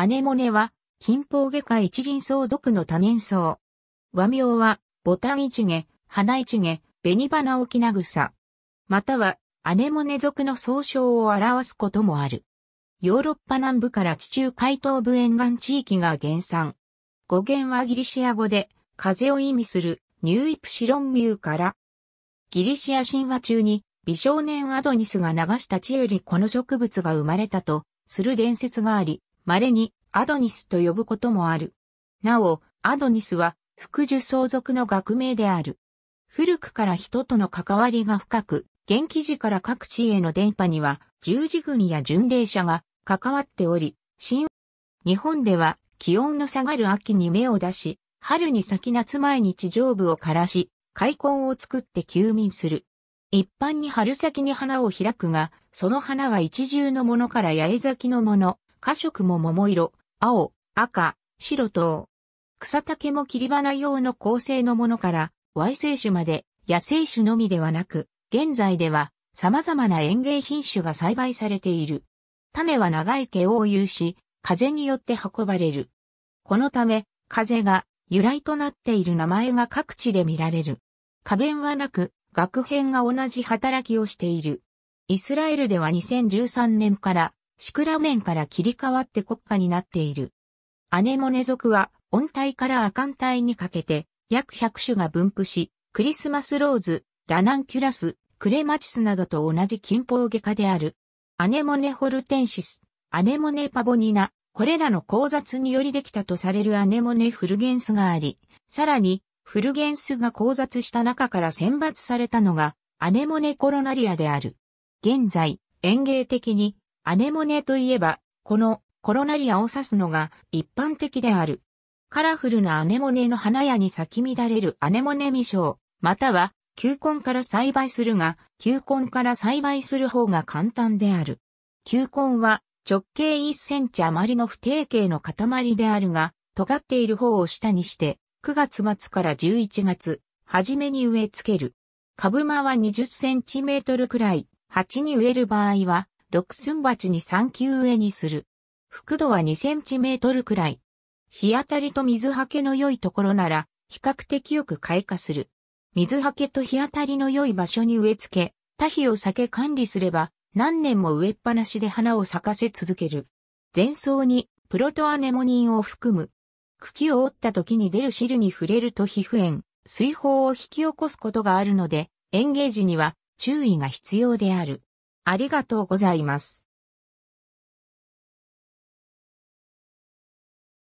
アネモネは、近方下科一輪草属の多年草。和名は、ボタンイチゲ、花イチゲ、紅花沖名草。または、アネモネ属の総称を表すこともある。ヨーロッパ南部から地中海東部沿岸地域が原産。語源はギリシア語で、風を意味するニューイプシロンミューから。ギリシア神話中に美少年アドニスが流した地よりこの植物が生まれたとする伝説があり、稀にアドニスと呼ぶこともある。なお、アドニスは、福寿相続の学名である。古くから人との関わりが深く、現記事から各地への電波には、十字軍や巡礼者が関わっており、新、日本では気温の下がる秋に芽を出し、春に先夏前に地上部を枯らし、開墾を作って休眠する。一般に春先に花を開くが、その花は一重のものから八重咲きのもの、花色も桃色、青、赤、白等。草丈も切り花用の構成のものから、Y 生種まで野生種のみではなく、現在では様々な園芸品種が栽培されている。種は長い毛を有し、風によって運ばれる。このため、風が由来となっている名前が各地で見られる。花弁はなく、学編が同じ働きをしている。イスラエルでは2013年からシクラメンから切り替わって国家になっている。アネモネ族は温帯から亜寒帯にかけて約100種が分布し、クリスマスローズ、ラナンキュラス、クレマチスなどと同じ近方下科である。アネモネホルテンシス、アネモネパボニナ、これらの交雑によりできたとされるアネモネフルゲンスがあり、さらに、フルゲンスが交雑した中から選抜されたのが、アネモネコロナリアである。現在、園芸的にアネモネといえば、このコロナリアを指すのが一般的である。カラフルなアネモネの花屋に咲き乱れるアネモネ未生、または球根から栽培するが、球根から栽培する方が簡単である。球根は直径1センチ余りの不定形の塊であるが、尖っている方を下にして、9月末から11月、初めに植え付ける。株間は20センチメートルくらい、鉢に植える場合は、六寸鉢に球級上にする。幅度は2センチメートルくらい。日当たりと水はけの良いところなら、比較的よく開花する。水はけと日当たりの良い場所に植え付け、多肥を避け管理すれば、何年も植えっぱなしで花を咲かせ続ける。前奏に、プロトアネモニンを含む。茎を折った時に出る汁に触れると皮膚炎、水泡を引き起こすことがあるので、園芸時には注意が必要である。ありがとうございます。